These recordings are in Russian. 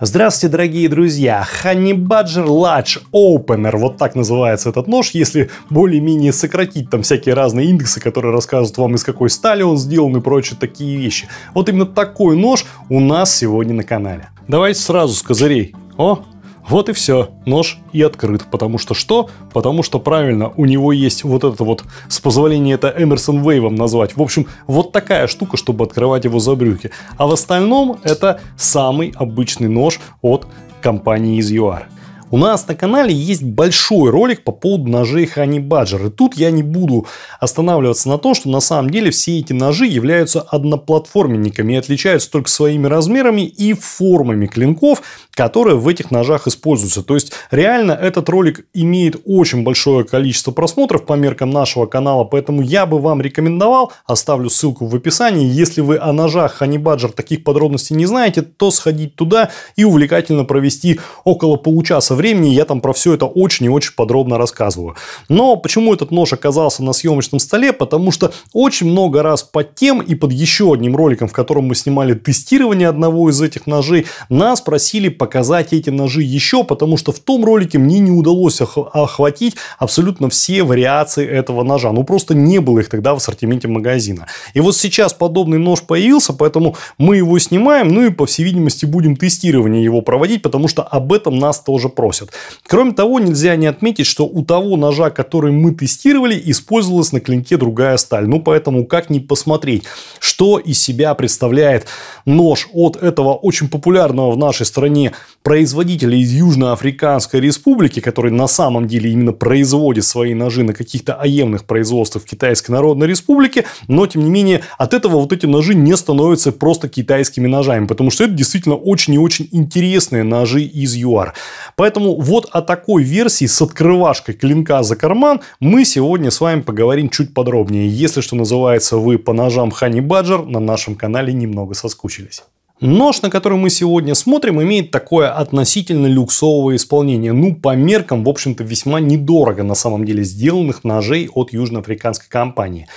Здравствуйте, дорогие друзья! Honey Badger Ладж Opener, вот так называется этот нож, если более-менее сократить там всякие разные индексы, которые расскажут вам, из какой стали он сделан и прочие такие вещи. Вот именно такой нож у нас сегодня на канале. Давайте сразу с козырей. О, вот и все. Нож и открыт. Потому что что? Потому что правильно, у него есть вот это вот, с позволения это Эмерсон Вейвом назвать. В общем, вот такая штука, чтобы открывать его за брюки. А в остальном это самый обычный нож от компании из ЮАР. У нас на канале есть большой ролик по поводу ножей Honey Badger. И тут я не буду останавливаться на том, что на самом деле все эти ножи являются одноплатформенниками и отличаются только своими размерами и формами клинков, которые в этих ножах используются. То есть реально этот ролик имеет очень большое количество просмотров по меркам нашего канала, поэтому я бы вам рекомендовал, оставлю ссылку в описании, если вы о ножах Honey Badger таких подробностей не знаете, то сходить туда и увлекательно провести около получаса времени времени я там про все это очень и очень подробно рассказываю. Но почему этот нож оказался на съемочном столе? Потому что очень много раз под тем и под еще одним роликом, в котором мы снимали тестирование одного из этих ножей, нас просили показать эти ножи еще, потому что в том ролике мне не удалось охватить абсолютно все вариации этого ножа. Ну, просто не было их тогда в ассортименте магазина. И вот сейчас подобный нож появился, поэтому мы его снимаем, ну и, по всей видимости, будем тестирование его проводить, потому что об этом нас тоже просят просят. Кроме того, нельзя не отметить, что у того ножа, который мы тестировали, использовалась на клинке другая сталь. Ну, поэтому как не посмотреть, что из себя представляет нож от этого очень популярного в нашей стране производителя из Южноафриканской республики, который на самом деле именно производит свои ножи на каких-то аемных производствах в Китайской Народной Республике, но, тем не менее, от этого вот эти ножи не становятся просто китайскими ножами, потому что это действительно очень и очень интересные ножи из ЮАР. Поэтому Поэтому вот о такой версии с открывашкой клинка за карман мы сегодня с вами поговорим чуть подробнее. Если, что называется, вы по ножам Хани Баджер на нашем канале немного соскучились. Нож, на который мы сегодня смотрим, имеет такое относительно люксовое исполнение. Ну, по меркам, в общем-то, весьма недорого на самом деле сделанных ножей от южноафриканской компании.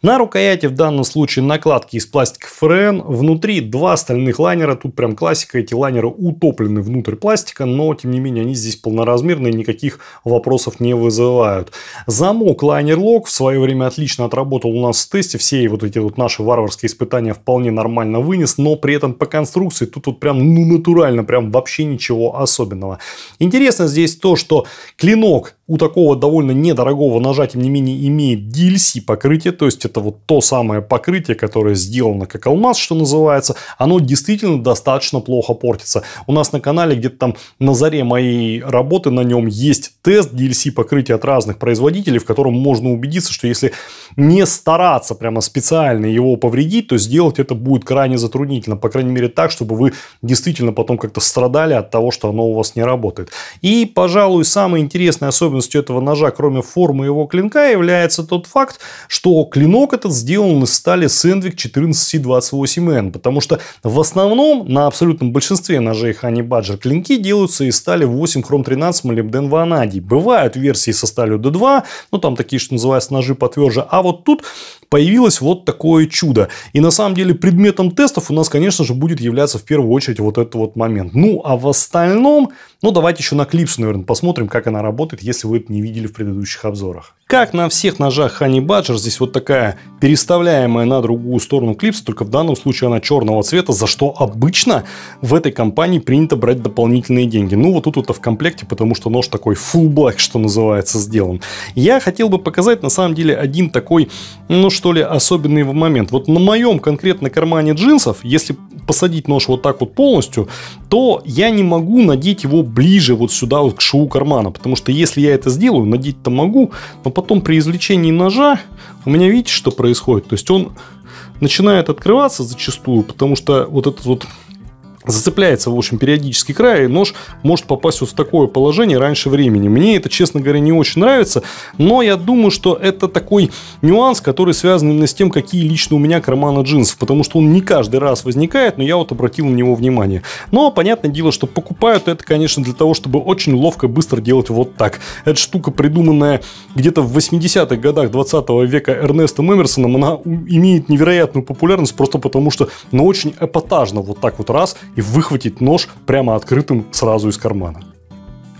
На рукояти в данном случае накладки из пластика ФРН. Внутри два стальных лайнера. Тут прям классика. Эти лайнеры утоплены внутрь пластика, но тем не менее они здесь полноразмерные, никаких вопросов не вызывают. Замок лайнер лок в свое время отлично отработал у нас в тесте. Все вот эти вот наши варварские испытания вполне нормально вынес, но при этом по конструкции тут вот прям ну натурально, прям вообще ничего особенного. Интересно здесь то, что клинок у такого довольно недорогого ножа, тем не менее, имеет DLC покрытие, то есть это вот то самое покрытие, которое сделано как алмаз, что называется, оно действительно достаточно плохо портится. У нас на канале где-то там на заре моей работы на нем есть тест DLC покрытия от разных производителей, в котором можно убедиться, что если не стараться прямо специально его повредить, то сделать это будет крайне затруднительно, по крайней мере так, чтобы вы действительно потом как-то страдали от того, что оно у вас не работает. И, пожалуй, самая интересная особенность особенностью этого ножа, кроме формы его клинка, является тот факт, что клинок этот сделан из стали Sandvik 14C28N, потому что в основном на абсолютном большинстве ножей Honey Badger клинки делаются из стали 8 хром 13 молибден ванадий. Бывают версии со сталью D2, ну там такие, что называются ножи потверже, а вот тут появилось вот такое чудо. И на самом деле предметом тестов у нас, конечно же, будет являться в первую очередь вот этот вот момент. Ну, а в остальном, ну, давайте еще на клипсу, наверное, посмотрим, как она работает, если вы это не видели в предыдущих обзорах. Как на всех ножах Honey Badger, здесь вот такая переставляемая на другую сторону клипса, только в данном случае она черного цвета, за что обычно в этой компании принято брать дополнительные деньги. Ну вот тут это в комплекте, потому что нож такой full black, что называется, сделан. Я хотел бы показать на самом деле один такой, ну что ли, особенный момент. Вот на моем конкретно кармане джинсов, если посадить нож вот так вот полностью, то я не могу надеть его ближе вот сюда вот к шву кармана. Потому что если я это сделаю, надеть-то могу, но потом при извлечении ножа у меня видите, что происходит? То есть он начинает открываться зачастую, потому что вот этот вот зацепляется, в общем, периодически край, и нож может попасть вот в такое положение раньше времени. Мне это, честно говоря, не очень нравится, но я думаю, что это такой нюанс, который связан именно с тем, какие лично у меня карманы джинсов, потому что он не каждый раз возникает, но я вот обратил на него внимание. Но, понятное дело, что покупают это, конечно, для того, чтобы очень ловко, быстро делать вот так. Эта штука, придуманная где-то в 80-х годах 20 века Эрнестом Эмерсоном, она имеет невероятную популярность просто потому, что она очень эпатажно вот так вот раз и выхватить нож прямо открытым сразу из кармана.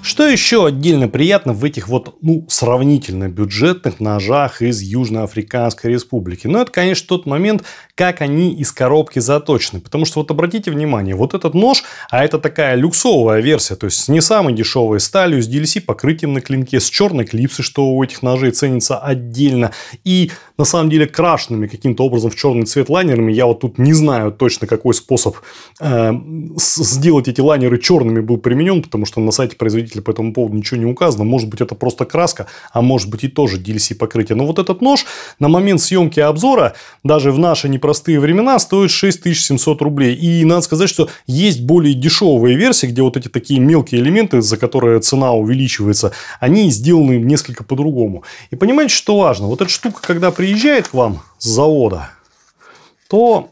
Что еще отдельно приятно в этих вот, ну, сравнительно бюджетных ножах из Южноафриканской республики? Ну, это, конечно, тот момент, как они из коробки заточены. Потому что вот обратите внимание, вот этот нож, а это такая люксовая версия, то есть с не самой дешевой сталью, с DLC покрытием на клинке, с черной клипсы, что у этих ножей ценится отдельно. И на самом деле крашенными каким-то образом в черный цвет лайнерами. Я вот тут не знаю точно, какой способ э, сделать эти лайнеры черными был применен, потому что на сайте производителя по этому поводу ничего не указано. Может быть, это просто краска, а может быть и тоже DLC покрытие. Но вот этот нож на момент съемки обзора, даже в наши непростые времена, стоит 6700 рублей. И надо сказать, что есть более дешевые версии, где вот эти такие мелкие элементы, за которые цена увеличивается, они сделаны несколько по-другому. И понимаете, что важно? Вот эта штука, когда при приезжает к вам с завода, то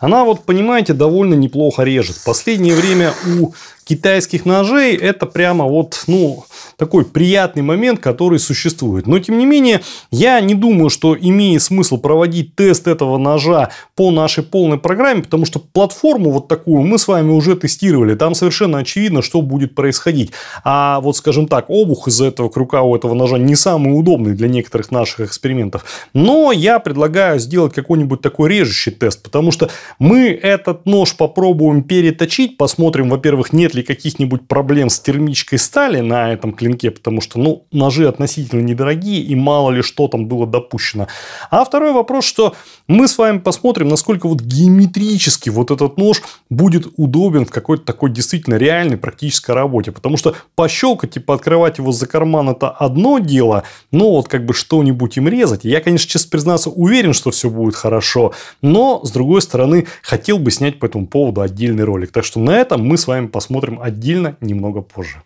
она вот, понимаете, довольно неплохо режет. последнее время у китайских ножей, это прямо вот, ну, такой приятный момент, который существует. Но, тем не менее, я не думаю, что имеет смысл проводить тест этого ножа по нашей полной программе, потому что платформу вот такую мы с вами уже тестировали. Там совершенно очевидно, что будет происходить. А вот, скажем так, обух из за этого крюка у этого ножа не самый удобный для некоторых наших экспериментов. Но я предлагаю сделать какой-нибудь такой режущий тест, потому что мы этот нож попробуем переточить, посмотрим, во-первых, нет ли каких-нибудь проблем с термичкой стали на этом клинке, потому что, ну, ножи относительно недорогие, и мало ли что там было допущено. А второй вопрос, что мы с вами посмотрим, насколько вот геометрически вот этот нож будет удобен в какой-то такой действительно реальной практической работе. Потому что пощелкать, типа, открывать его за карман – это одно дело, но вот как бы что-нибудь им резать. Я, конечно, честно признаться, уверен, что все будет хорошо, но, с другой стороны, хотел бы снять по этому поводу отдельный ролик. Так что на этом мы с вами посмотрим рассмотрим отдельно немного позже.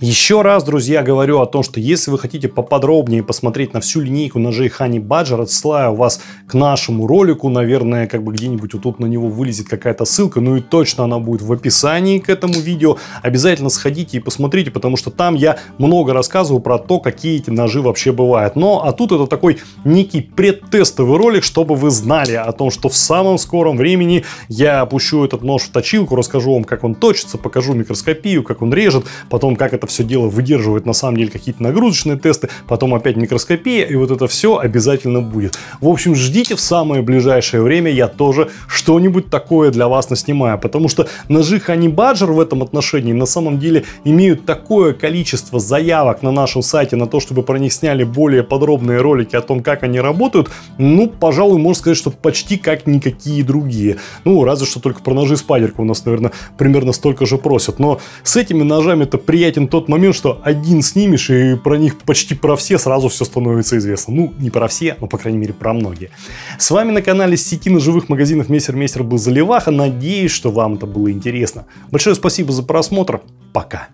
Еще раз, друзья, говорю о том, что если вы хотите поподробнее посмотреть на всю линейку ножей Хани Баджер, отсылаю вас к нашему ролику. Наверное, как бы где-нибудь вот тут на него вылезет какая-то ссылка, ну и точно она будет в описании к этому видео. Обязательно сходите и посмотрите, потому что там я много рассказываю про то, какие эти ножи вообще бывают. Но, ну, а тут это такой некий предтестовый ролик, чтобы вы знали о том, что в самом скором времени я опущу этот нож в точилку, расскажу вам, как он точится, покажу микроскопию, как он режет, потом как это это все дело выдерживает на самом деле какие-то нагрузочные тесты, потом опять микроскопия, и вот это все обязательно будет. В общем, ждите в самое ближайшее время, я тоже что-нибудь такое для вас наснимаю, потому что ножи Honey Badger в этом отношении на самом деле имеют такое количество заявок на нашем сайте на то, чтобы про них сняли более подробные ролики о том, как они работают, ну, пожалуй, можно сказать, что почти как никакие другие. Ну, разве что только про ножи спайдерка у нас, наверное, примерно столько же просят. Но с этими ножами это приятен тот момент, что один снимешь, и про них почти про все сразу все становится известно. Ну, не про все, но, по крайней мере, про многие. С вами на канале сети живых магазинов Мессер-Мессер был Заливаха. Надеюсь, что вам это было интересно. Большое спасибо за просмотр. Пока.